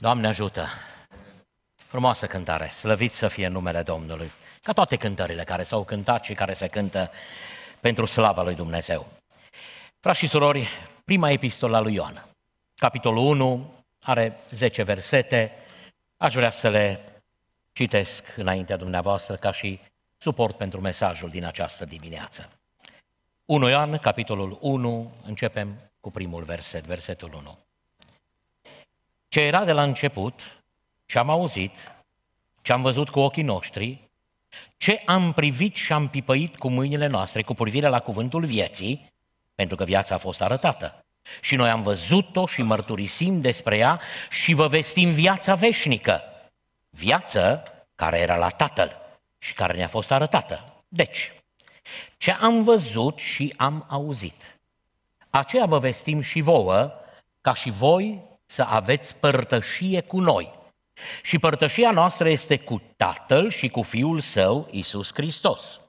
Doamne ajută! Frumoasă cântare, slăvit să fie numele Domnului, ca toate cântările care s-au cântat și care se cântă pentru slava lui Dumnezeu. Frați și surori, prima epistola lui Ioan, capitolul 1, are 10 versete, aș vrea să le citesc înaintea dumneavoastră ca și suport pentru mesajul din această dimineață. 1 Ioan, capitolul 1, începem cu primul verset, versetul 1 ce era de la început, ce am auzit, ce am văzut cu ochii noștri, ce am privit și am pipăit cu mâinile noastre cu privire la cuvântul vieții, pentru că viața a fost arătată. Și noi am văzut-o și mărturisim despre ea și vă vestim viața veșnică. Viață care era la Tatăl și care ne-a fost arătată. Deci, ce am văzut și am auzit, aceea vă vestim și vouă, ca și voi să aveți părtășie cu noi. Și părtășia noastră este cu Tatăl și cu Fiul Său, Isus Hristos.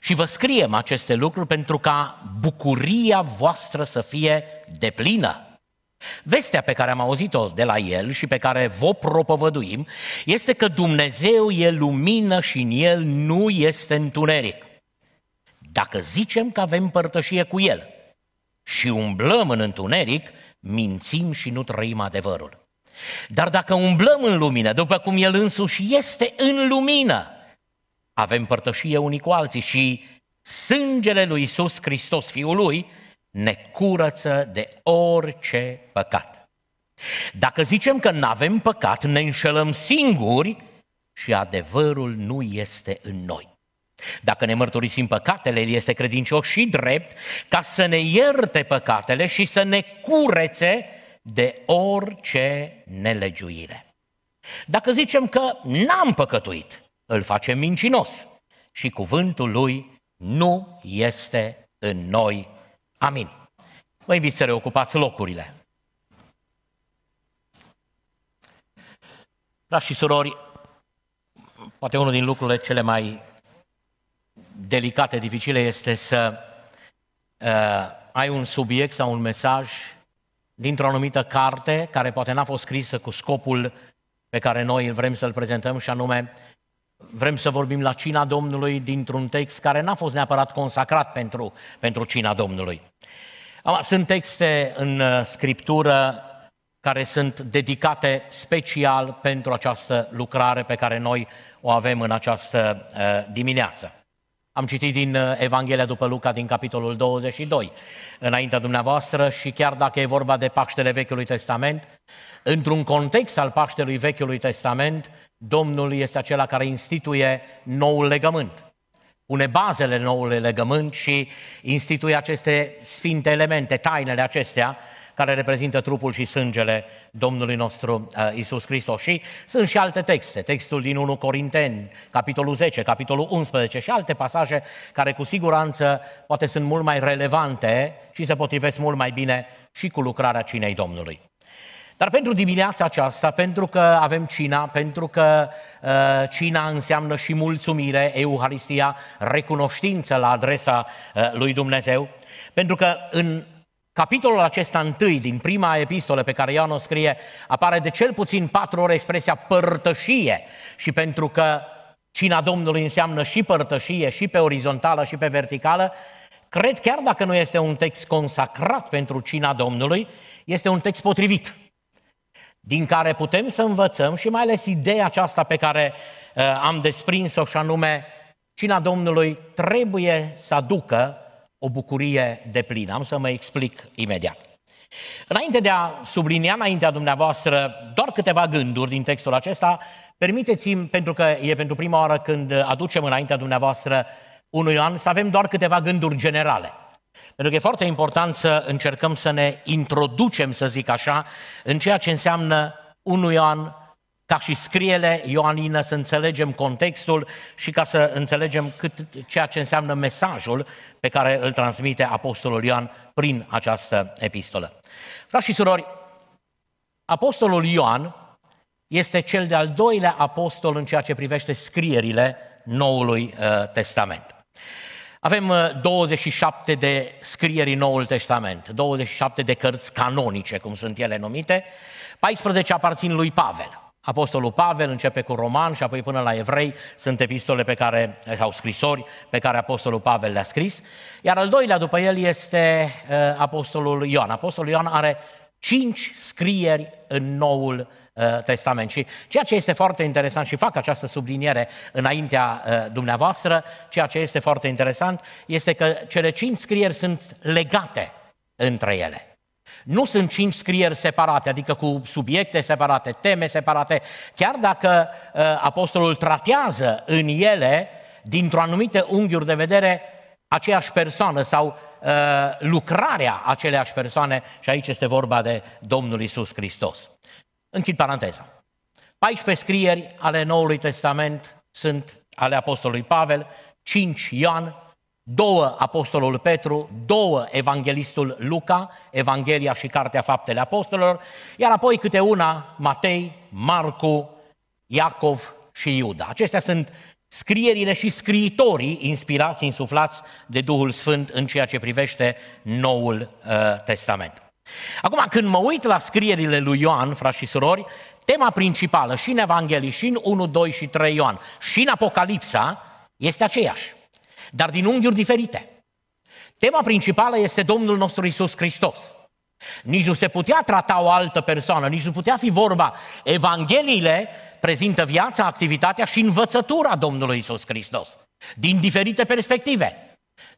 Și vă scriem aceste lucruri pentru ca bucuria voastră să fie deplină. Vestea pe care am auzit-o de la el și pe care vă propovăduim este că Dumnezeu e lumină și în el nu este întuneric. Dacă zicem că avem părtășie cu el și umblăm în întuneric, mințim și nu trăim adevărul. Dar dacă umblăm în lumină, după cum El însuși este în lumină, avem părtășie unii cu alții și sângele lui Iisus Hristos, Fiul Lui, ne curăță de orice păcat. Dacă zicem că nu avem păcat, ne înșelăm singuri și adevărul nu este în noi. Dacă ne mărturisim păcatele, El este credincios și drept ca să ne ierte păcatele și să ne curețe de orice nelegiuire. Dacă zicem că n-am păcătuit, îl facem mincinos și cuvântul lui nu este în noi. Amin. Vă invit să reocupați locurile. Dragi și surori, poate unul din lucrurile cele mai delicate, dificile este să uh, ai un subiect sau un mesaj dintr-o anumită carte care poate n-a fost scrisă cu scopul pe care noi îl vrem să-l prezentăm și anume vrem să vorbim la cina Domnului dintr-un text care n-a fost neapărat consacrat pentru, pentru cina Domnului. Sunt texte în uh, Scriptură care sunt dedicate special pentru această lucrare pe care noi o avem în această uh, dimineață. Am citit din uh, Evanghelia după Luca, din capitolul 22, înaintea dumneavoastră, și chiar dacă e vorba de Paștele Vechiului Testament, într-un context al Paștelui Vechiului Testament, Domnul este acela care instituie noul legământ pune bazele noului legământ și instituie aceste sfinte elemente, tainele acestea, care reprezintă trupul și sângele Domnului nostru uh, Isus Hristos. Și sunt și alte texte, textul din 1 Corinteni, capitolul 10, capitolul 11 și alte pasaje care cu siguranță poate sunt mult mai relevante și se potrivesc mult mai bine și cu lucrarea cinei Domnului. Dar pentru dimineața aceasta, pentru că avem cina, pentru că uh, cina înseamnă și mulțumire, Euharistia, recunoștință la adresa uh, lui Dumnezeu, pentru că în Capitolul acesta întâi din prima epistolă pe care Ioan o scrie apare de cel puțin patru ori expresia părtășie și pentru că cina Domnului înseamnă și părtășie, și pe orizontală, și pe verticală, cred chiar dacă nu este un text consacrat pentru cina Domnului, este un text potrivit, din care putem să învățăm și mai ales ideea aceasta pe care uh, am desprins-o și anume, cina Domnului trebuie să aducă o bucurie de plină. Am să mă explic imediat. Înainte de a sublinia înaintea dumneavoastră doar câteva gânduri din textul acesta, permiteți-mi, pentru că e pentru prima oară când aducem înaintea dumneavoastră unui an, să avem doar câteva gânduri generale. Pentru că e foarte important să încercăm să ne introducem, să zic așa, în ceea ce înseamnă unui an ca și scriele Ioanină, să înțelegem contextul și ca să înțelegem cât, ceea ce înseamnă mesajul pe care îl transmite Apostolul Ioan prin această epistolă. Frați și surori, Apostolul Ioan este cel de-al doilea apostol în ceea ce privește scrierile Noului uh, Testament. Avem 27 uh, de scrieri în Noul Testament, 27 de cărți canonice, cum sunt ele numite, 14 aparțin lui Pavel, Apostolul Pavel începe cu roman și apoi până la evrei sunt epistole pe care, sau scrisori pe care Apostolul Pavel le-a scris. Iar al doilea după el este uh, Apostolul Ioan. Apostolul Ioan are cinci scrieri în Noul uh, Testament. Și ceea ce este foarte interesant, și fac această subliniere înaintea uh, dumneavoastră, ceea ce este foarte interesant este că cele cinci scrieri sunt legate între ele. Nu sunt cinci scrieri separate, adică cu subiecte separate, teme separate. Chiar dacă uh, apostolul tratează în ele, dintr-o anumită unghiuri de vedere, aceeași persoană sau uh, lucrarea aceleași persoane, și aici este vorba de Domnul Isus Hristos. Închid paranteza. 14 scrieri ale Noului Testament sunt ale Apostolului Pavel, 5 Ioan, două Apostolul Petru, două Evanghelistul Luca, Evanghelia și Cartea Faptele Apostolilor, iar apoi câte una Matei, Marcu, Iacov și Iuda. Acestea sunt scrierile și scriitorii inspirați, insuflați de Duhul Sfânt în ceea ce privește Noul uh, Testament. Acum, când mă uit la scrierile lui Ioan, frați și surori, tema principală și în Evanghelie, și în 1, 2 și 3 Ioan, și în Apocalipsa, este aceeași dar din unghiuri diferite. Tema principală este Domnul nostru Isus Hristos. Nici nu se putea trata o altă persoană, nici nu putea fi vorba. Evangheliile prezintă viața, activitatea și învățătura Domnului Isus Hristos, din diferite perspective.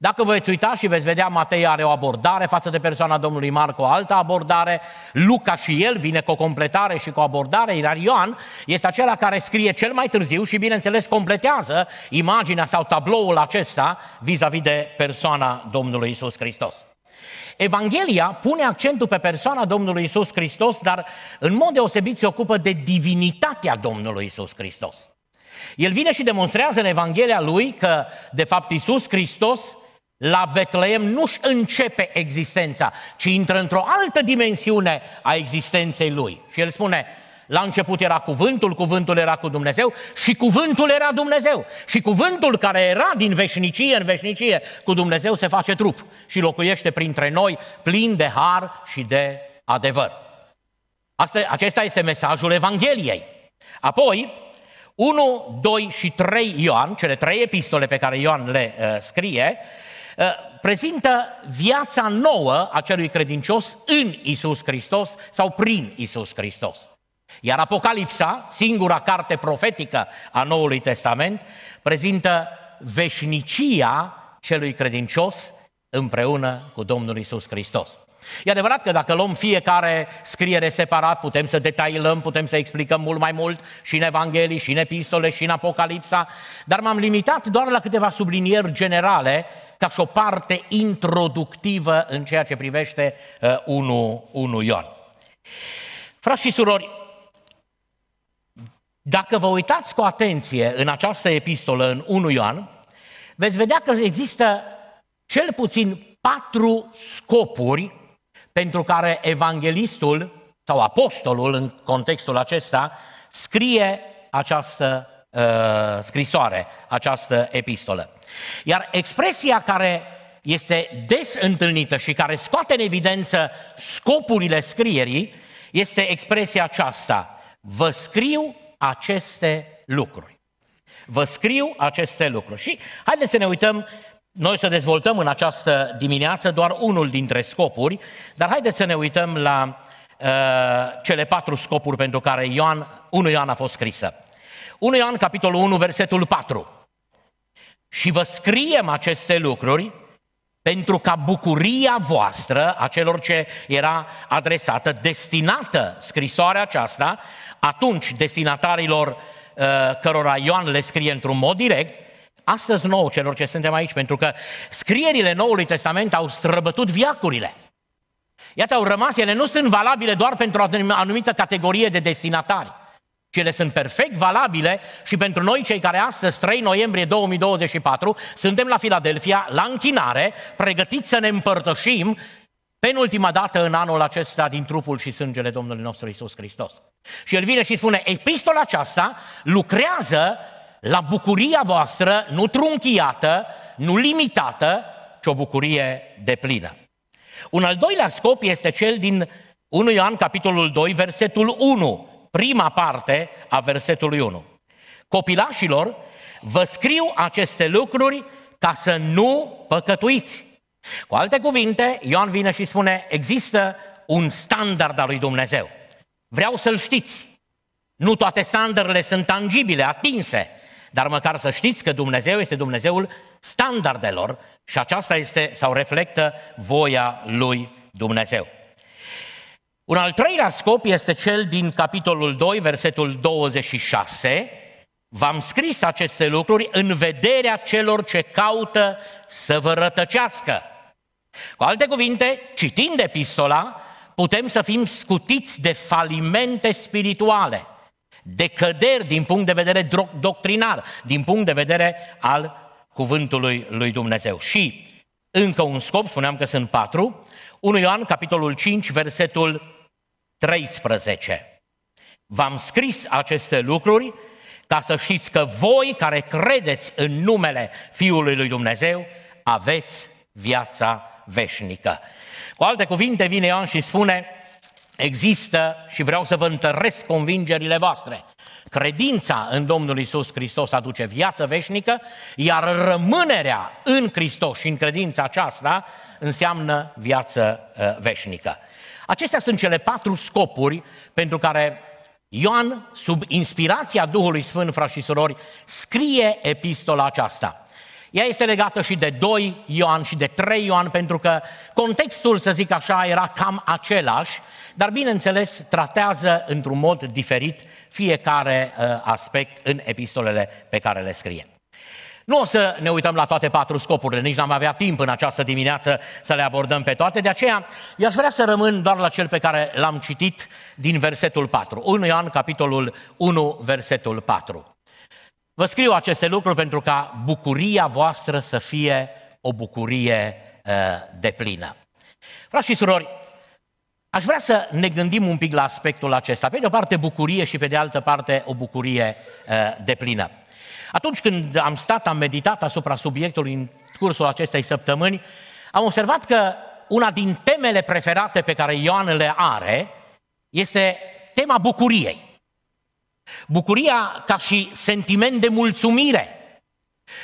Dacă vă veți uita și veți vedea, Matei are o abordare față de persoana Domnului Marco, o altă abordare, Luca și el vine cu o completare și cu o abordare, iar Ioan este acela care scrie cel mai târziu și, bineînțeles, completează imaginea sau tabloul acesta vis-a-vis de persoana Domnului Isus Hristos. Evanghelia pune accentul pe persoana Domnului Isus Hristos, dar în mod deosebit se ocupă de divinitatea Domnului Isus Hristos. El vine și demonstrează în Evanghelia lui că, de fapt, Isus Hristos la Betleem nu-și începe existența, ci intră într-o altă dimensiune a existenței lui. Și el spune, la început era cuvântul, cuvântul era cu Dumnezeu și cuvântul era Dumnezeu. Și cuvântul care era din veșnicie în veșnicie cu Dumnezeu se face trup și locuiește printre noi plin de har și de adevăr. Asta, acesta este mesajul Evangheliei. Apoi, 1, 2 și 3 Ioan, cele trei epistole pe care Ioan le uh, scrie, Uh, prezintă viața nouă a celui credincios în Isus Hristos sau prin Isus Hristos. Iar Apocalipsa, singura carte profetică a Noului Testament, prezintă veșnicia celui credincios împreună cu Domnul Isus Hristos. E adevărat că dacă luăm fiecare scriere separat, putem să detailăm, putem să explicăm mult mai mult și în Evanghelii, și în Epistole, și în Apocalipsa, dar m-am limitat doar la câteva sublinieri generale ca și o parte introductivă în ceea ce privește 1, uh, 1 Ion. Frați și surori, dacă vă uitați cu atenție în această epistolă, în 1 Ioan, veți vedea că există cel puțin patru scopuri pentru care evanghelistul sau apostolul, în contextul acesta, scrie această Uh, scrisoare, această epistolă. Iar expresia care este des întâlnită și care scoate în evidență scopurile scrierii este expresia aceasta. Vă scriu aceste lucruri. Vă scriu aceste lucruri. Și haideți să ne uităm noi să dezvoltăm în această dimineață doar unul dintre scopuri, dar haideți să ne uităm la uh, cele patru scopuri pentru care Ioan, 1 Ioan a fost scrisă. 1 Ioan, capitolul 1, versetul 4. Și vă scriem aceste lucruri pentru ca bucuria voastră, a celor ce era adresată, destinată scrisoarea aceasta, atunci destinatarilor uh, cărora Ioan le scrie într-un mod direct, astăzi nouă celor ce suntem aici, pentru că scrierile Noului Testament au străbătut viacurile. Iată, au rămas, ele nu sunt valabile doar pentru o anumită categorie de destinatari ci ele sunt perfect valabile și pentru noi cei care astăzi, 3 noiembrie 2024, suntem la Filadelfia, la închinare, pregătiți să ne împărtășim penultima dată în anul acesta din trupul și sângele Domnului nostru Isus Hristos. Și el vine și spune, epistola aceasta lucrează la bucuria voastră, nu trunchiată, nu limitată, ci o bucurie de plină. Un al doilea scop este cel din 1 Ioan, capitolul 2, versetul 1 prima parte a versetului 1. Copilașilor, vă scriu aceste lucruri ca să nu păcătuiți. Cu alte cuvinte, Ioan vine și spune, există un standard al lui Dumnezeu. Vreau să-l știți. Nu toate standardele sunt tangibile, atinse, dar măcar să știți că Dumnezeu este Dumnezeul standardelor și aceasta este sau reflectă voia lui Dumnezeu. Un al treilea scop este cel din capitolul 2, versetul 26. V-am scris aceste lucruri în vederea celor ce caută să vă rătăcească. Cu alte cuvinte, citind epistola, putem să fim scutiți de falimente spirituale, de căderi din punct de vedere doctrinar, din punct de vedere al cuvântului lui Dumnezeu. Și încă un scop, spuneam că sunt patru, 1 Ioan, capitolul 5, versetul 13. V-am scris aceste lucruri ca să știți că voi care credeți în numele Fiului lui Dumnezeu aveți viața veșnică. Cu alte cuvinte vine Ioan și spune, există și vreau să vă întăresc convingerile voastre. Credința în Domnul Isus Hristos aduce viață veșnică, iar rămânerea în Hristos și în credința aceasta înseamnă viață uh, veșnică. Acestea sunt cele patru scopuri pentru care Ioan, sub inspirația Duhului Sfânt, frați și surori, scrie epistola aceasta. Ea este legată și de 2 Ioan și de 3 Ioan, pentru că contextul, să zic așa, era cam același, dar bineînțeles tratează într-un mod diferit fiecare uh, aspect în epistolele pe care le scrie. Nu o să ne uităm la toate patru scopurile, nici n-am avea timp în această dimineață să le abordăm pe toate, de aceea i-aș vrea să rămân doar la cel pe care l-am citit din versetul 4, 1 Ioan, capitolul 1, versetul 4. Vă scriu aceste lucruri pentru ca bucuria voastră să fie o bucurie uh, de plină. Frați și surori, aș vrea să ne gândim un pic la aspectul acesta. Pe de o parte bucurie și pe de altă parte o bucurie uh, de plină. Atunci când am stat, am meditat asupra subiectului în cursul acestei săptămâni, am observat că una din temele preferate pe care Ioan le are este tema bucuriei. Bucuria ca și sentiment de mulțumire.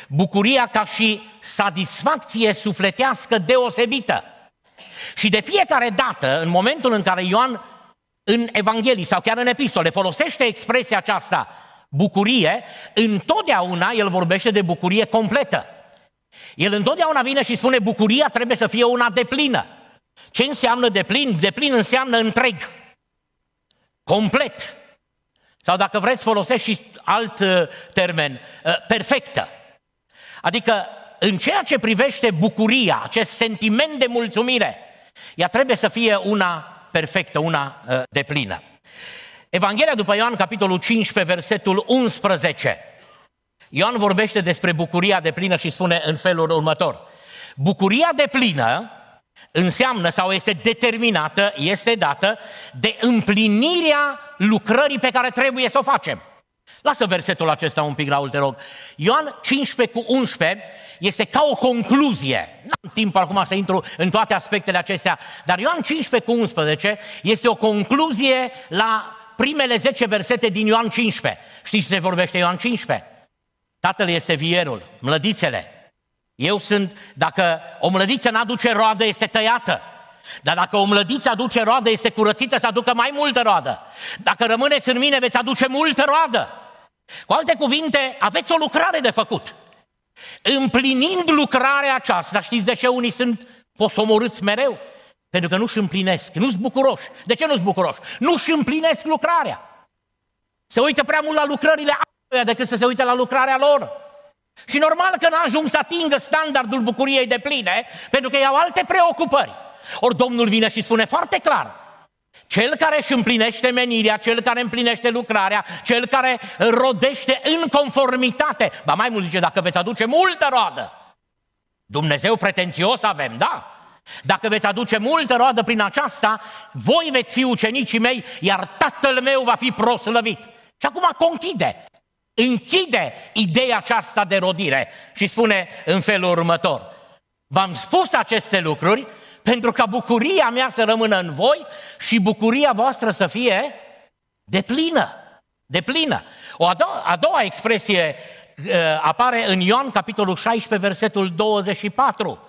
Bucuria ca și satisfacție sufletească deosebită. Și de fiecare dată, în momentul în care Ioan în Evanghelii sau chiar în epistole folosește expresia aceasta, bucurie, întotdeauna el vorbește de bucurie completă. El întotdeauna vine și spune bucuria trebuie să fie una deplină. Ce înseamnă deplin? Deplin înseamnă întreg, complet. Sau dacă vreți, folosesc și alt uh, termen, uh, perfectă. Adică în ceea ce privește bucuria, acest sentiment de mulțumire, ea trebuie să fie una perfectă, una uh, deplină. Evanghelia după Ioan, capitolul 15, versetul 11. Ioan vorbește despre bucuria de plină și spune în felul următor. Bucuria de plină înseamnă sau este determinată, este dată de împlinirea lucrării pe care trebuie să o facem. Lasă versetul acesta un pic, Raul, te rog. Ioan 15 cu 11 este ca o concluzie. N-am timp acum să intru în toate aspectele acestea, dar Ioan 15 cu 11 este o concluzie la primele 10 versete din Ioan 15. Știți ce vorbește Ioan 15? Tatăl este vierul, mlădițele. Eu sunt, dacă o mlădiță nu aduce roadă, este tăiată. Dar dacă o mlădiță aduce roadă, este curățită să aducă mai multă roadă. Dacă rămâneți în mine, veți aduce multă roadă. Cu alte cuvinte, aveți o lucrare de făcut. Împlinind lucrarea aceasta, știți de ce unii sunt posomorâți mereu? Pentru că nu-și împlinesc, nu-s bucuroși. De ce nu-s bucuroși? Nu-și împlinesc lucrarea. Se uită prea mult la lucrările altuia decât să se uite la lucrarea lor. Și normal că n-ajung să atingă standardul bucuriei de pline, pentru că iau alte preocupări. Ori Domnul vine și spune foarte clar, cel care își împlinește menirea, cel care împlinește lucrarea, cel care rodește în conformitate, ba mai mult zice, dacă veți aduce multă roadă, Dumnezeu pretențios avem, da? Dacă veți aduce multă roadă prin aceasta, voi veți fi ucenicii mei, iar tatăl meu va fi proslăvit. Și acum conchide, închide ideea aceasta de rodire și spune în felul următor. V-am spus aceste lucruri pentru ca bucuria mea să rămână în voi și bucuria voastră să fie de plină. De plină. O a doua, a doua expresie uh, apare în Ioan, capitolul 16, versetul 24.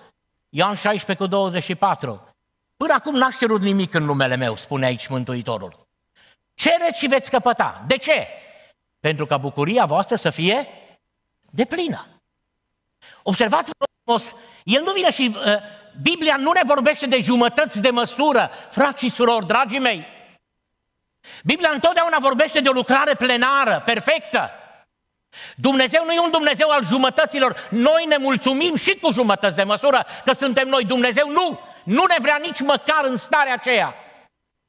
Ioan 16 cu 24. Până acum n-ați cerut nimic în numele meu, spune aici Mântuitorul. Cereți și veți căpăta. De ce? Pentru ca bucuria voastră să fie de plină. Observați frumos, el nu vine și uh, Biblia nu ne vorbește de jumătăți de măsură, frați și surori, dragii mei. Biblia întotdeauna vorbește de o lucrare plenară, perfectă. Dumnezeu nu e un Dumnezeu al jumătăților. Noi ne mulțumim și cu jumătăți de măsură că suntem noi Dumnezeu. Nu! Nu ne vrea nici măcar în starea aceea.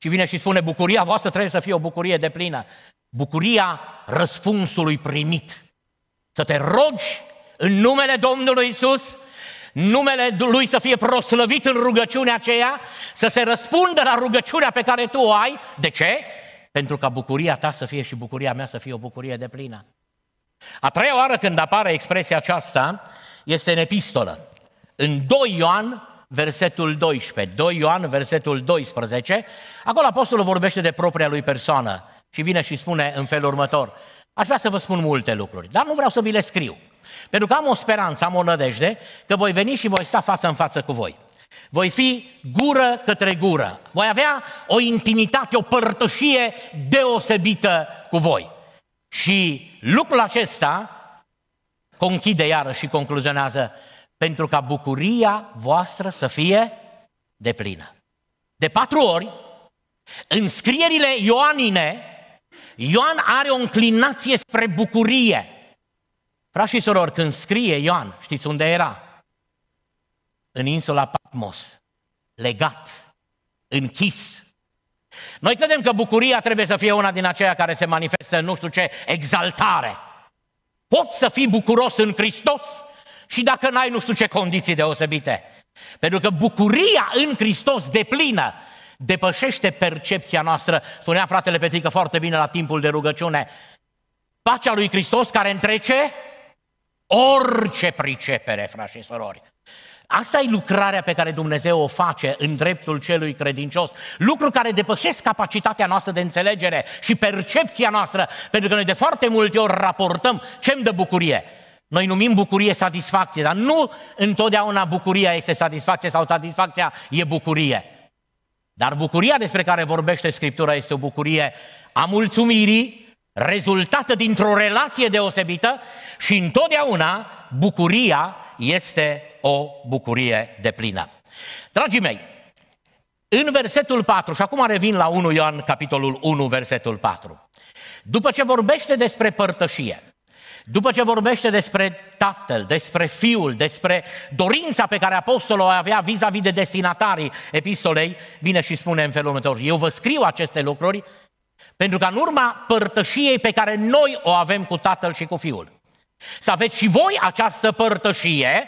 Și vine și spune, bucuria voastră trebuie să fie o bucurie de plină. Bucuria răspunsului primit. Să te rogi în numele Domnului Isus, numele Lui să fie proslăvit în rugăciunea aceea, să se răspundă la rugăciunea pe care tu o ai. De ce? Pentru ca bucuria ta să fie și bucuria mea să fie o bucurie de plină. A treia oară când apare expresia aceasta este în epistolă. În 2 Ioan, versetul 12. 2 Ioan, versetul 12. Acolo apostolul vorbește de propria lui persoană și vine și spune în felul următor. Aș vrea să vă spun multe lucruri, dar nu vreau să vi le scriu. Pentru că am o speranță, am o nădejde că voi veni și voi sta față în față cu voi. Voi fi gură către gură. Voi avea o intimitate, o părtășie deosebită cu voi. Și lucrul acesta conchide iară și concluzionează pentru ca bucuria voastră să fie deplină. De patru ori, în scrierile Ioanine, Ioan are o înclinație spre bucurie. Frașii și sorori, când scrie Ioan, știți unde era? În insula Patmos, legat, închis, noi credem că bucuria trebuie să fie una din aceia care se manifestă în nu știu ce exaltare. Poți să fii bucuros în Hristos și dacă n-ai nu știu ce condiții deosebite. Pentru că bucuria în Hristos deplină depășește percepția noastră. Spunea fratele Petrică foarte bine la timpul de rugăciune. Pacea lui Hristos care întrece orice pricepere, frați și sorori. Asta e lucrarea pe care Dumnezeu o face în dreptul celui credincios. Lucruri care depășesc capacitatea noastră de înțelegere și percepția noastră, pentru că noi de foarte multe ori raportăm ce îmi dă bucurie. Noi numim bucurie satisfacție, dar nu întotdeauna bucuria este satisfacție sau satisfacția e bucurie. Dar bucuria despre care vorbește Scriptura este o bucurie a mulțumirii, rezultată dintr-o relație deosebită și întotdeauna bucuria este o bucurie de plină. Dragii mei, în versetul 4, și acum revin la 1 Ioan, capitolul 1, versetul 4. După ce vorbește despre părtășie, după ce vorbește despre Tatăl, despre Fiul, despre dorința pe care apostolul o avea vis-a-vis de destinatarii epistolei, vine și spune în felul următor, eu vă scriu aceste lucruri pentru că în urma părtășiei pe care noi o avem cu Tatăl și cu Fiul, să aveți și voi această părtășie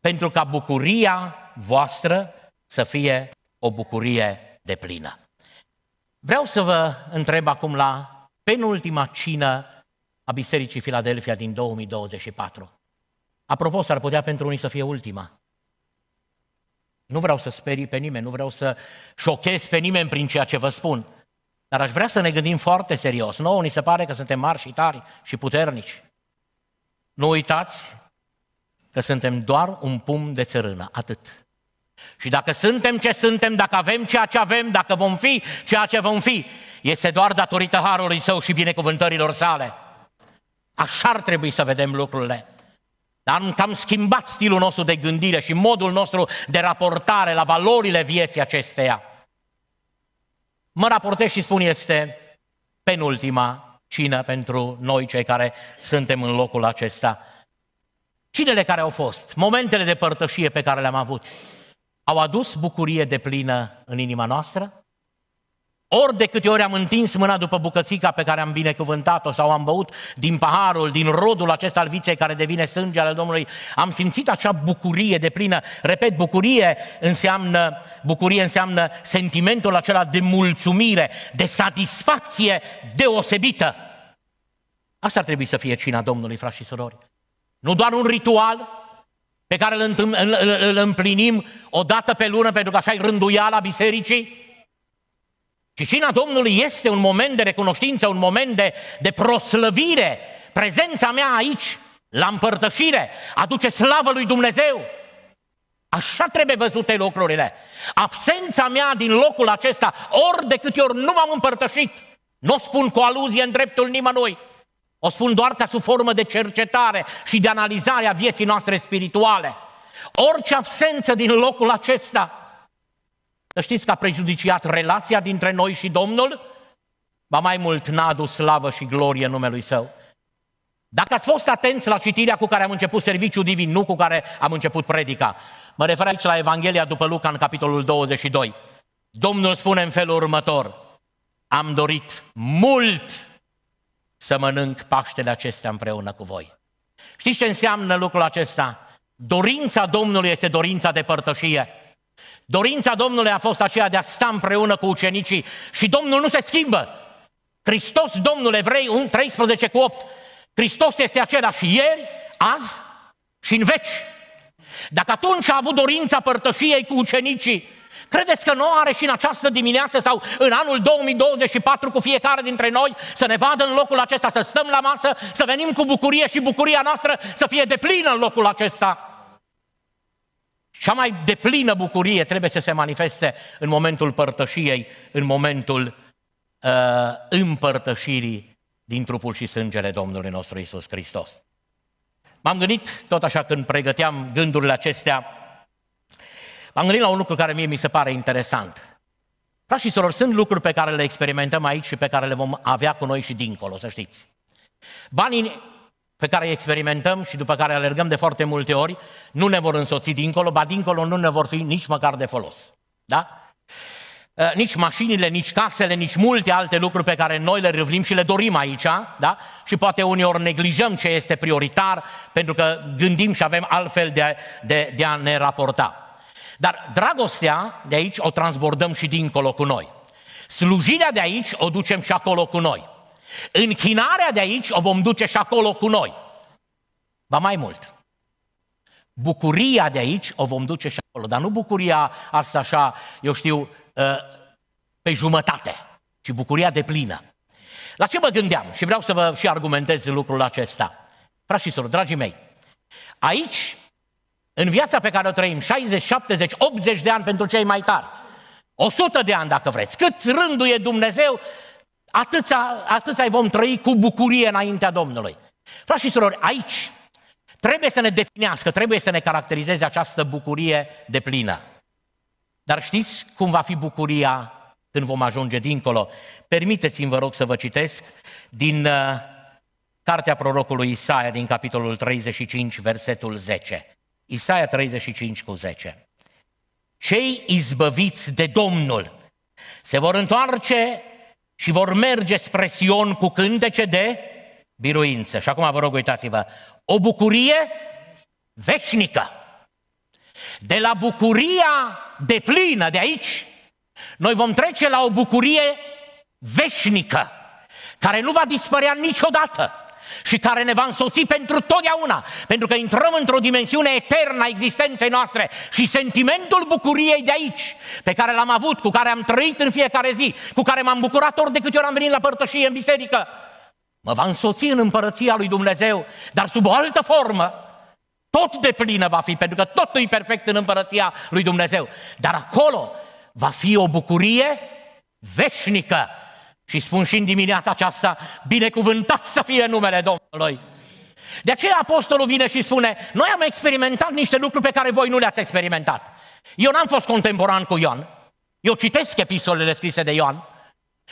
pentru ca bucuria voastră să fie o bucurie de plină. Vreau să vă întreb acum la penultima cină a Bisericii Filadelfia din 2024. Apropo, s-ar putea pentru unii să fie ultima. Nu vreau să sperii pe nimeni, nu vreau să șochez pe nimeni prin ceea ce vă spun. Dar aș vrea să ne gândim foarte serios. Nouă ni se pare că suntem mari și tari și puternici. Nu uitați că suntem doar un pum de țărână, atât. Și dacă suntem ce suntem, dacă avem ceea ce avem, dacă vom fi ceea ce vom fi, este doar datorită harului său și binecuvântărilor sale. Așa ar trebui să vedem lucrurile. Dar am cam schimbat stilul nostru de gândire și modul nostru de raportare la valorile vieții acesteia. Mă raportez și spun este penultima cină pentru noi cei care suntem în locul acesta. Cinele care au fost, momentele de părtășie pe care le-am avut, au adus bucurie de plină în inima noastră? Ori de câte ori am întins mâna după bucățica pe care am binecuvântat-o sau am băut din paharul, din rodul acesta al viței care devine sânge al Domnului, am simțit acea bucurie de plină. Repet, bucurie înseamnă, bucurie înseamnă sentimentul acela de mulțumire, de satisfacție deosebită. Asta ar trebui să fie cina Domnului, frați și surori. Nu doar un ritual pe care îl împlinim o dată pe lună pentru că așa e rânduiala bisericii, Cina Domnului este un moment de recunoștință, un moment de, de proslăvire. Prezența mea aici, la împărtășire, aduce slavă lui Dumnezeu. Așa trebuie văzute lucrurile. Absența mea din locul acesta, ori de câte ori nu m-am împărtășit, nu o spun cu aluzie în dreptul nimănui, o spun doar ca sub formă de cercetare și de analizare a vieții noastre spirituale. Orice absență din locul acesta știți că a prejudiciat relația dintre noi și Domnul, ba mai mult n-a adus slavă și glorie numelui Său. Dacă ați fost atenți la citirea cu care am început serviciul divin, nu cu care am început predica, mă refer aici la Evanghelia după Luca în capitolul 22. Domnul spune în felul următor, am dorit mult să mănânc paștele acestea împreună cu voi. Știți ce înseamnă lucrul acesta? Dorința Domnului este dorința de părtășie. Dorința Domnului a fost aceea de a sta împreună cu ucenicii și Domnul nu se schimbă. Hristos, Domnul Evrei 1, 13 cu 8, Hristos este același ieri, azi și în veci. Dacă atunci a avut dorința părtășiei cu ucenicii, credeți că nu are și în această dimineață sau în anul 2024 cu fiecare dintre noi să ne vadă în locul acesta, să stăm la masă, să venim cu bucurie și bucuria noastră să fie deplină în locul acesta? Cea mai deplină bucurie trebuie să se manifeste în momentul părtășiei, în momentul uh, împărtășirii din trupul și sângele Domnului nostru Isus Hristos. M-am gândit, tot așa când pregăteam gândurile acestea, m-am gândit la un lucru care mie mi se pare interesant. Frați și soror, sunt lucruri pe care le experimentăm aici și pe care le vom avea cu noi și dincolo, să știți. Banii pe care îi experimentăm și după care alergăm de foarte multe ori, nu ne vor însoți dincolo, ba dincolo nu ne vor fi nici măcar de folos. Da? Ă, nici mașinile, nici casele, nici multe alte lucruri pe care noi le râvlim și le dorim aici, da? Și poate uneori neglijăm ce este prioritar, pentru că gândim și avem altfel de, de, de a ne raporta. Dar dragostea de aici o transbordăm și dincolo cu noi. Slujirea de aici o ducem și acolo cu noi. Închinarea de aici o vom duce și acolo cu noi. va mai mult. Bucuria de aici o vom duce și acolo. Dar nu bucuria asta așa, eu știu, ă, pe jumătate, ci bucuria de plină. La ce mă gândeam? Și vreau să vă și argumentez lucrul acesta. Frașii și dragii mei, aici, în viața pe care o trăim, 60, 70, 80 de ani pentru cei mai tari, 100 de ani dacă vreți, cât rânduie Dumnezeu Atâția, atâția vom trăi cu bucurie înaintea Domnului. Frați și surori, aici trebuie să ne definească, trebuie să ne caracterizeze această bucurie de plină. Dar știți cum va fi bucuria când vom ajunge dincolo? Permiteți-mi, vă rog, să vă citesc din uh, cartea prorocului Isaia, din capitolul 35, versetul 10. Isaia 35 cu 10. Cei izbăviți de Domnul se vor întoarce și vor merge spre Sion cu cântece de biruință. Și acum vă rog, uitați-vă, o bucurie veșnică. De la bucuria deplină de aici, noi vom trece la o bucurie veșnică, care nu va dispărea niciodată și care ne va însoți pentru totdeauna, pentru că intrăm într-o dimensiune eternă a existenței noastre și sentimentul bucuriei de aici, pe care l-am avut, cu care am trăit în fiecare zi, cu care m-am bucurat ori de câte ori am venit la părtășie în biserică, mă va însoți în împărăția lui Dumnezeu, dar sub o altă formă, tot de plină va fi, pentru că tot e perfect în împărăția lui Dumnezeu. Dar acolo va fi o bucurie veșnică, și spun și în dimineața aceasta, binecuvântat să fie numele Domnului. De aceea apostolul vine și spune, noi am experimentat niște lucruri pe care voi nu le-ați experimentat. Eu n-am fost contemporan cu Ioan. Eu citesc epistolele scrise de Ioan.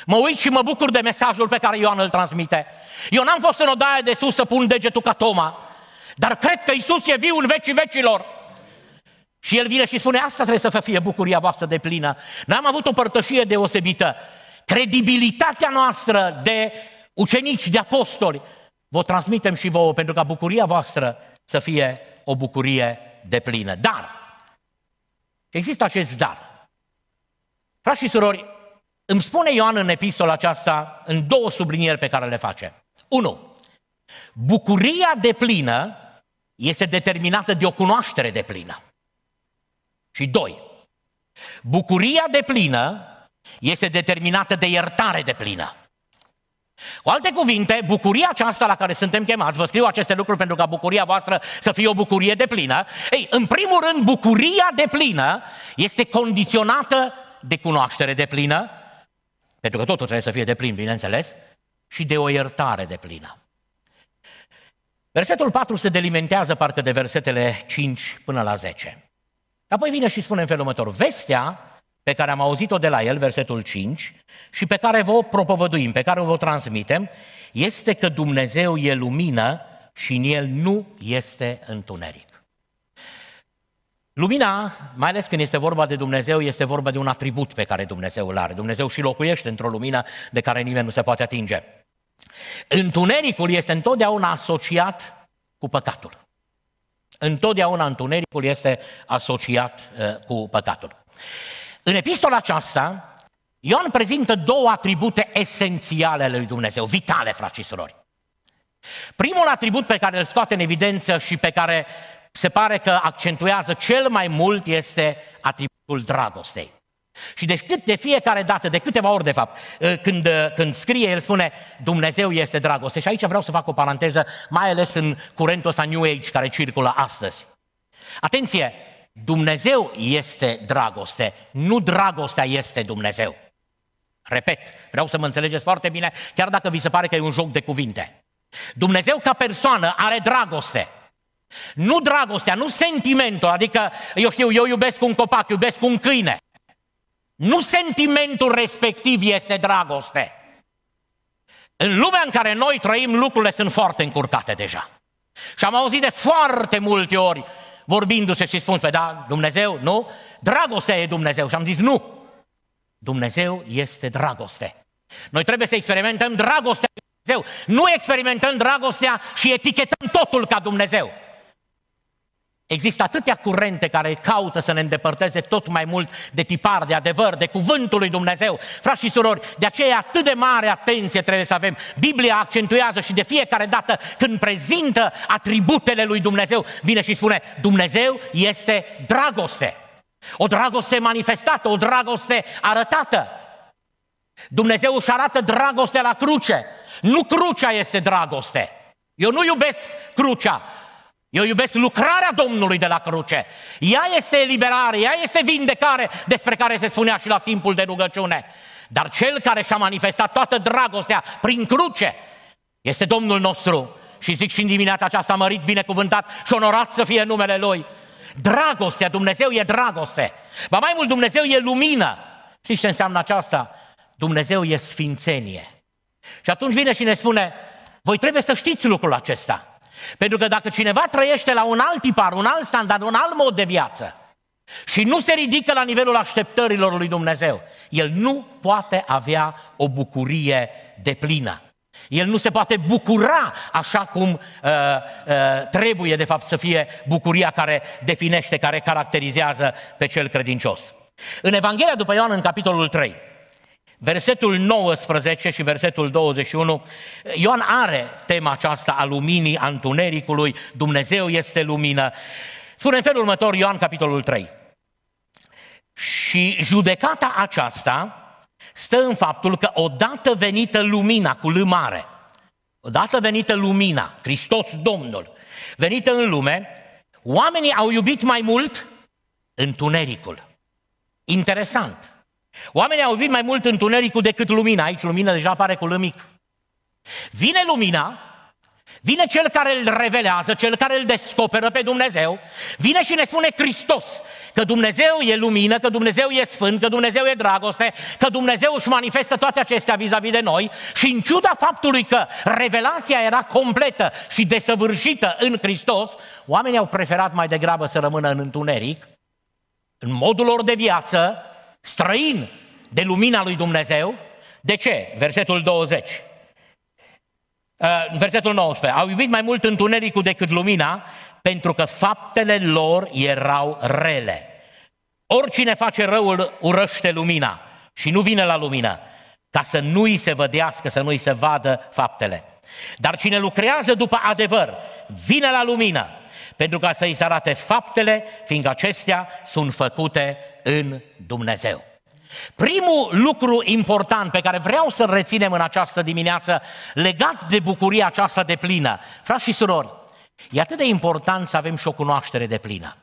Mă uit și mă bucur de mesajul pe care Ioan îl transmite. Eu n-am fost în odaia de sus să pun degetul ca Toma, dar cred că Isus e viu în vecii vecilor. Și el vine și spune, asta trebuie să fie bucuria voastră de plină. N-am avut o părtășie deosebită, credibilitatea noastră de ucenici, de apostoli, vă transmitem și vouă pentru ca bucuria voastră să fie o bucurie de plină. Dar, există acest dar. Frați și surori, îmi spune Ioan în epistola aceasta în două sublinieri pe care le face. 1. Bucuria de plină este determinată de o cunoaștere de plină. Și doi, bucuria de plină este determinată de iertare de plină. Cu alte cuvinte, bucuria aceasta la care suntem chemați, vă scriu aceste lucruri pentru ca bucuria voastră să fie o bucurie de plină, ei, în primul rând, bucuria de plină este condiționată de cunoaștere de plină, pentru că totul trebuie să fie de plin, bineînțeles, și de o iertare de plină. Versetul 4 se delimentează parcă de versetele 5 până la 10. Apoi vine și spune în felul următor, vestea pe care am auzit-o de la el, versetul 5, și pe care vă propovăduim, pe care vă transmitem, este că Dumnezeu e lumină și în el nu este întuneric. Lumina, mai ales când este vorba de Dumnezeu, este vorba de un atribut pe care Dumnezeu îl are. Dumnezeu și locuiește într-o lumină de care nimeni nu se poate atinge. Întunericul este întotdeauna asociat cu păcatul. Întotdeauna întunericul este asociat uh, cu păcatul. În epistola aceasta, Ioan prezintă două atribute esențiale ale lui Dumnezeu, vitale, frați și surori. Primul atribut pe care îl scoate în evidență și pe care se pare că accentuează cel mai mult este atributul dragostei. Și de cât de fiecare dată, de câteva ori de fapt, ă, când, ă, când scrie, el spune Dumnezeu este dragoste. Și aici vreau să fac o paranteză, mai ales în curentul ăsta New Age care circulă astăzi. Atenție, Dumnezeu este dragoste, nu dragostea este Dumnezeu. Repet, vreau să mă înțelegeți foarte bine, chiar dacă vi se pare că e un joc de cuvinte. Dumnezeu ca persoană are dragoste. Nu dragostea, nu sentimentul, adică, eu știu, eu iubesc un copac, iubesc un câine. Nu sentimentul respectiv este dragoste. În lumea în care noi trăim, lucrurile sunt foarte încurcate deja. Și am auzit de foarte multe ori vorbindu-se și spun, păi da, Dumnezeu, nu? Dragostea e Dumnezeu. Și am zis, nu. Dumnezeu este dragoste. Noi trebuie să experimentăm dragostea lui Dumnezeu. Nu experimentăm dragostea și etichetăm totul ca Dumnezeu. Există atâtea curente care caută să ne îndepărteze tot mai mult de tipar, de adevăr, de cuvântul lui Dumnezeu. Frați și surori, de aceea atât de mare atenție trebuie să avem. Biblia accentuează și de fiecare dată când prezintă atributele lui Dumnezeu, vine și spune, Dumnezeu este dragoste. O dragoste manifestată, o dragoste arătată. Dumnezeu își arată dragoste la cruce. Nu crucea este dragoste. Eu nu iubesc crucea, eu iubesc lucrarea Domnului de la cruce. Ea este eliberare, ea este vindecare despre care se spunea și la timpul de rugăciune. Dar cel care și-a manifestat toată dragostea prin cruce este Domnul nostru. Și zic și în dimineața aceasta, mărit, binecuvântat și onorat să fie numele Lui. Dragostea, Dumnezeu e dragoste. Ba mai mult, Dumnezeu e lumină. Știți ce înseamnă aceasta? Dumnezeu e sfințenie. Și atunci vine și ne spune, voi trebuie să știți lucrul acesta. Pentru că dacă cineva trăiește la un alt tipar, un alt standard, un alt mod de viață și nu se ridică la nivelul așteptărilor lui Dumnezeu, el nu poate avea o bucurie de plină. El nu se poate bucura așa cum uh, uh, trebuie, de fapt, să fie bucuria care definește, care caracterizează pe cel credincios. În Evanghelia după Ioan, în capitolul 3, Versetul 19 și versetul 21, Ioan are tema aceasta a luminii, a întunericului, Dumnezeu este lumină. Spune în felul următor Ioan capitolul 3. Și judecata aceasta stă în faptul că odată venită lumina cu L mare, odată venită lumina, Hristos Domnul, venită în lume, oamenii au iubit mai mult întunericul. Interesant. Oamenii au iubit mai mult întunericul decât lumina. Aici lumina deja apare cu lămic. Vine lumina, vine cel care îl revelează, cel care îl descoperă pe Dumnezeu, vine și ne spune Hristos că Dumnezeu e lumină, că Dumnezeu e sfânt, că Dumnezeu e dragoste, că Dumnezeu își manifestă toate acestea vis-a-vis de noi și în ciuda faptului că revelația era completă și desăvârșită în Hristos, oamenii au preferat mai degrabă să rămână în întuneric, în modul lor de viață, străin de lumina lui Dumnezeu. De ce? Versetul 20. Uh, versetul 19. Au iubit mai mult întunericul decât lumina, pentru că faptele lor erau rele. Oricine face răul urăște lumina și nu vine la lumină, ca să nu-i se vădească, să nu-i se vadă faptele. Dar cine lucrează după adevăr, vine la lumină, pentru ca să-i se arate faptele, fiindcă acestea sunt făcute în Dumnezeu. Primul lucru important pe care vreau să-l reținem în această dimineață, legat de bucuria aceasta de plină, frați și surori, e atât de important să avem și o cunoaștere de plină.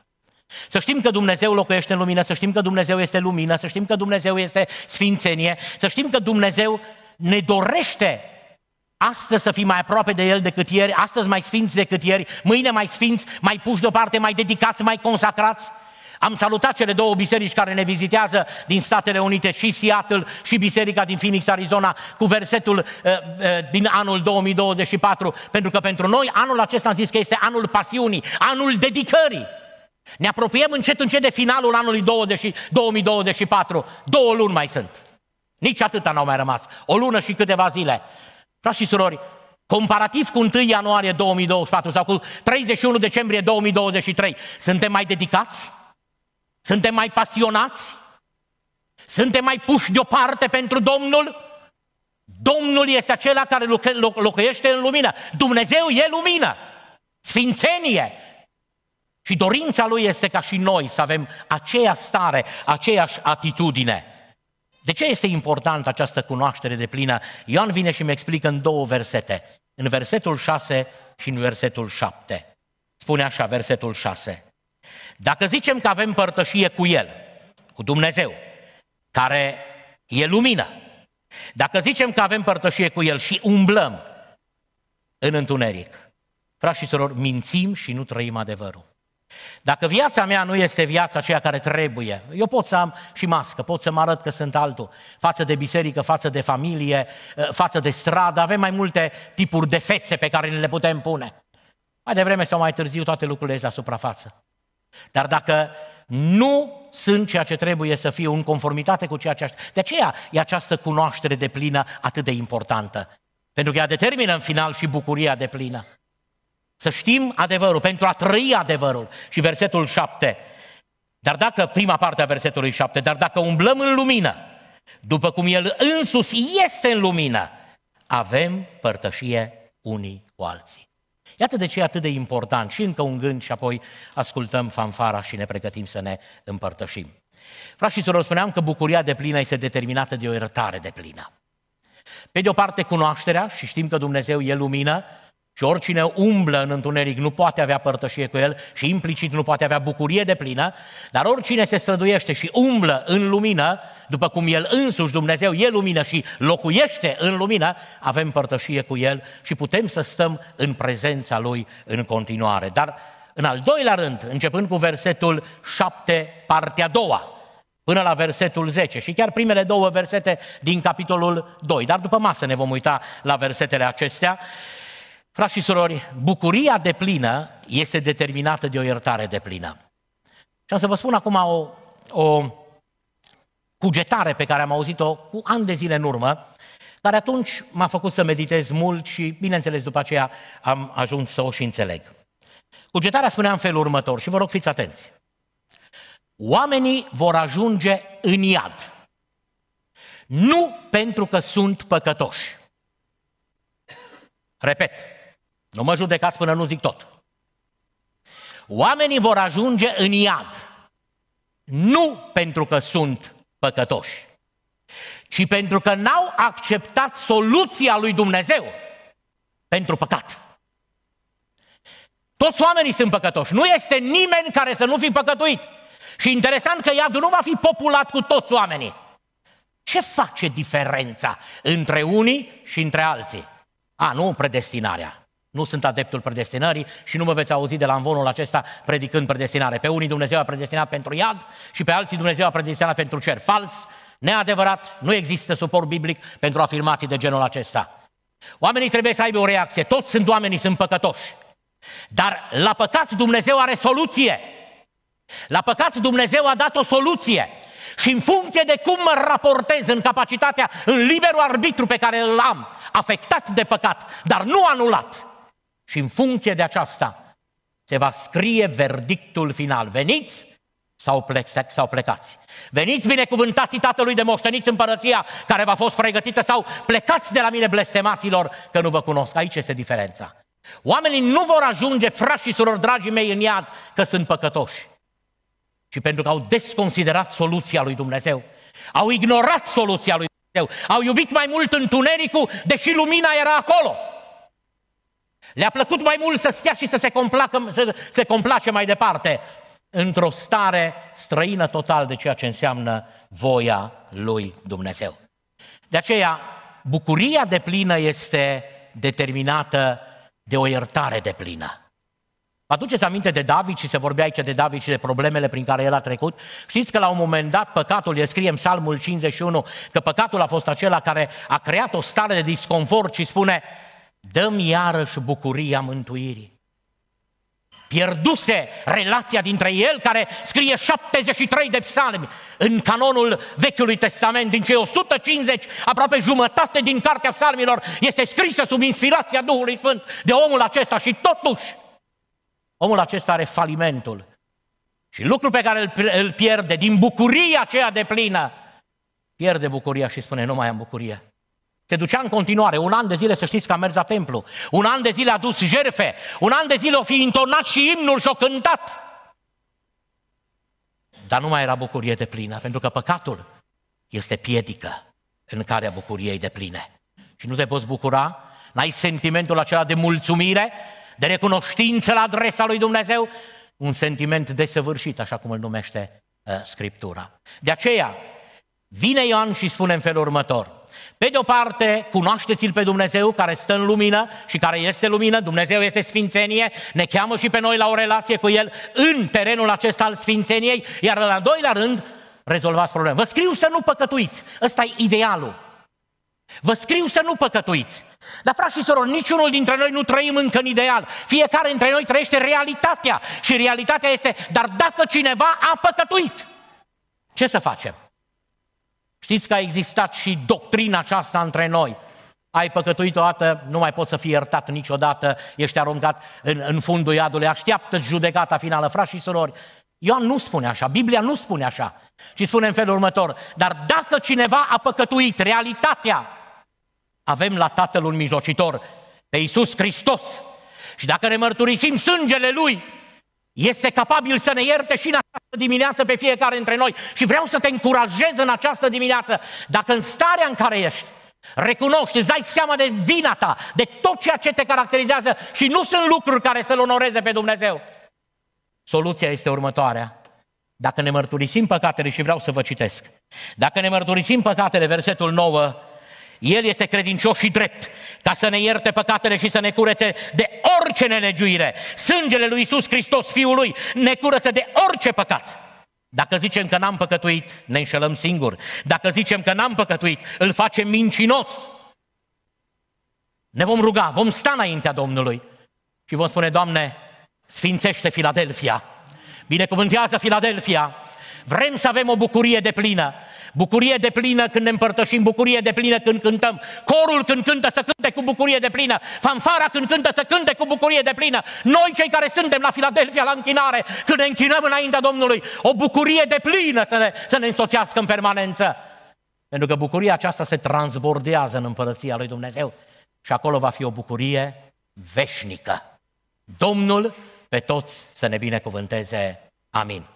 Să știm că Dumnezeu locuiește în lumină, să știm că Dumnezeu este lumină, să știm că Dumnezeu este sfințenie, să știm că Dumnezeu ne dorește astăzi să fim mai aproape de El decât ieri, astăzi mai sfinți decât ieri, mâine mai sfinți, mai puși deoparte, mai dedicați, mai consacrați. Am salutat cele două biserici care ne vizitează din Statele Unite, și Seattle și biserica din Phoenix, Arizona, cu versetul uh, uh, din anul 2024, pentru că pentru noi anul acesta am zis că este anul pasiunii, anul dedicării. Ne apropiem încet încet de finalul anului 20, 2024. Două luni mai sunt. Nici atâta n-au mai rămas. O lună și câteva zile. Frați și surori, comparativ cu 1 ianuarie 2024 sau cu 31 decembrie 2023, suntem mai dedicați? Suntem mai pasionați? Suntem mai puși deoparte pentru Domnul? Domnul este acela care locuiește în lumină. Dumnezeu e lumină, sfințenie. Și dorința lui este ca și noi să avem aceeași stare, aceeași atitudine. De ce este importantă această cunoaștere de plină? Ioan vine și mi explică în două versete, în versetul 6 și în versetul 7. Spune așa versetul 6. Dacă zicem că avem părtășie cu El, cu Dumnezeu, care e lumină, dacă zicem că avem părtășie cu El și umblăm în întuneric, frați și sorori, mințim și nu trăim adevărul. Dacă viața mea nu este viața aceea care trebuie, eu pot să am și mască, pot să mă arăt că sunt altul, față de biserică, față de familie, eh, față de stradă, avem mai multe tipuri de fețe pe care le putem pune. Mai devreme sau mai târziu toate lucrurile ies la suprafață. Dar dacă nu sunt ceea ce trebuie să fiu în conformitate cu ceea ce aștept. De aceea e această cunoaștere de plină atât de importantă. Pentru că ea determină în final și bucuria de plină. Să știm adevărul, pentru a trăi adevărul. Și versetul 7. Dar dacă, prima parte a versetului 7, dar dacă umblăm în lumină, după cum El însuși este în lumină, avem părtășie unii cu alții. Iată de ce e atât de important și încă un gând și apoi ascultăm fanfara și ne pregătim să ne împărtășim. Frașii și surori, spuneam că bucuria de plină este determinată de o iertare de plină. Pe de o parte cunoașterea și știm că Dumnezeu e lumină și oricine umblă în întuneric nu poate avea părtășie cu el și implicit nu poate avea bucurie de plină, dar oricine se străduiește și umblă în lumină, după cum el însuși Dumnezeu e lumină și locuiește în lumină, avem părtășie cu el și putem să stăm în prezența lui în continuare. Dar în al doilea rând, începând cu versetul 7, partea a doua, până la versetul 10 și chiar primele două versete din capitolul 2, dar după masă ne vom uita la versetele acestea, Frați și surori, bucuria de plină este determinată de o iertare de plină. Și am să vă spun acum o, o cugetare pe care am auzit-o cu ani de zile în urmă, care atunci m-a făcut să meditez mult și, bineînțeles, după aceea am ajuns să o și înțeleg. Cugetarea spunea în felul următor și vă rog fiți atenți. Oamenii vor ajunge în iad. Nu pentru că sunt păcătoși. Repet, nu mă judecați până nu zic tot. Oamenii vor ajunge în iad. Nu pentru că sunt păcătoși, ci pentru că n-au acceptat soluția lui Dumnezeu pentru păcat. Toți oamenii sunt păcătoși. Nu este nimeni care să nu fi păcătuit. Și interesant că iadul nu va fi populat cu toți oamenii. Ce face diferența între unii și între alții? A, nu predestinarea. Nu sunt adeptul predestinării și nu mă veți auzi de la învonul acesta predicând predestinare. Pe unii Dumnezeu a predestinat pentru iad și pe alții Dumnezeu a predestinat pentru cer. Fals, neadevărat, nu există suport biblic pentru afirmații de genul acesta. Oamenii trebuie să aibă o reacție. Toți sunt oamenii, sunt păcătoși. Dar la păcat Dumnezeu are soluție. La păcat Dumnezeu a dat o soluție. Și în funcție de cum mă raportez în capacitatea, în liberul arbitru pe care îl am, afectat de păcat, dar nu anulat, și în funcție de aceasta se va scrie verdictul final. Veniți sau, plec, sau plecați. Veniți binecuvântați Tatălui de moșteniți împărăția care v-a fost pregătită sau plecați de la mine blestemaților că nu vă cunosc. Aici este diferența. Oamenii nu vor ajunge, frați și surori dragii mei, în iad că sunt păcătoși. Și pentru că au desconsiderat soluția lui Dumnezeu, au ignorat soluția lui Dumnezeu, au iubit mai mult întunericul, deși lumina era acolo. Le-a plăcut mai mult să stea și să se, complacă, să se complace mai departe într-o stare străină total de ceea ce înseamnă voia lui Dumnezeu. De aceea, bucuria de plină este determinată de o iertare de plină. Aduceți aminte de David și se vorbea aici de David și de problemele prin care el a trecut? Știți că la un moment dat păcatul, e scrie în Psalmul 51, că păcatul a fost acela care a creat o stare de disconfort și spune, dăm iarăși bucuria mântuirii. Pierduse relația dintre el, care scrie 73 de psalmi în canonul Vechiului Testament, din cei 150, aproape jumătate din cartea psalmilor este scrisă sub inspirația Duhului Sfânt de omul acesta și totuși omul acesta are falimentul. Și lucrul pe care îl pierde din bucuria aceea de plină, pierde bucuria și spune, nu mai am bucurie. Se ducea în continuare, un an de zile să știți că a mers la templu, un an de zile a dus jerfe, un an de zile o fi intonat și imnul și o cântat. Dar nu mai era bucurie de plină, pentru că păcatul este piedică în care bucuriei de pline. Și nu te poți bucura, n-ai sentimentul acela de mulțumire, de recunoștință la adresa lui Dumnezeu, un sentiment desăvârșit, așa cum îl numește uh, Scriptura. De aceea, vine Ioan și spune în felul următor, pe de o parte, cunoașteți-L pe Dumnezeu care stă în lumină și care este lumină, Dumnezeu este sfințenie, ne cheamă și pe noi la o relație cu El în terenul acesta al sfințeniei, iar la doilea rând, rezolvați problema. Vă scriu să nu păcătuiți, ăsta e idealul. Vă scriu să nu păcătuiți. Dar, frați și sorori, niciunul dintre noi nu trăim încă în ideal. Fiecare dintre noi trăiește realitatea. Și realitatea este, dar dacă cineva a păcătuit, ce să facem? Știți că a existat și doctrina aceasta între noi. Ai păcătuit o dată, nu mai poți să fii iertat niciodată, ești aruncat în, în fundul iadului, așteaptă judecata finală, frați și surori. Ioan nu spune așa, Biblia nu spune așa. Și spune în felul următor, dar dacă cineva a păcătuit realitatea, avem la Tatăl un mijlocitor, pe Iisus Hristos. Și dacă ne mărturisim sângele Lui, este capabil să ne ierte și în această dimineață pe fiecare dintre noi. Și vreau să te încurajez în această dimineață, dacă în starea în care ești, Recunoști, îți dai seama de vina ta, de tot ceea ce te caracterizează și nu sunt lucruri care să-L onoreze pe Dumnezeu. Soluția este următoarea. Dacă ne mărturisim păcatele, și vreau să vă citesc, dacă ne mărturisim păcatele, versetul 9, el este credincios și drept ca să ne ierte păcatele și să ne curețe de orice nelegiuire. Sângele lui Isus Hristos, Fiul lui, ne curăță de orice păcat. Dacă zicem că n-am păcătuit, ne înșelăm singur. Dacă zicem că n-am păcătuit, îl facem mincinos. Ne vom ruga, vom sta înaintea Domnului și vom spune, Doamne, sfințește Filadelfia, binecuvântează Filadelfia, Vrem să avem o bucurie de plină. Bucurie de plină când ne împărtășim, bucurie de plină când cântăm. Corul când cântă să cânte cu bucurie de plină. Fanfara când cântă să cânte cu bucurie de plină. Noi cei care suntem la Filadelfia, la închinare, când ne închinăm înaintea Domnului, o bucurie de plină să ne, să ne însoțească în permanență. Pentru că bucuria aceasta se transbordează în împărăția lui Dumnezeu. Și acolo va fi o bucurie veșnică. Domnul pe toți să ne binecuvânteze. Amin.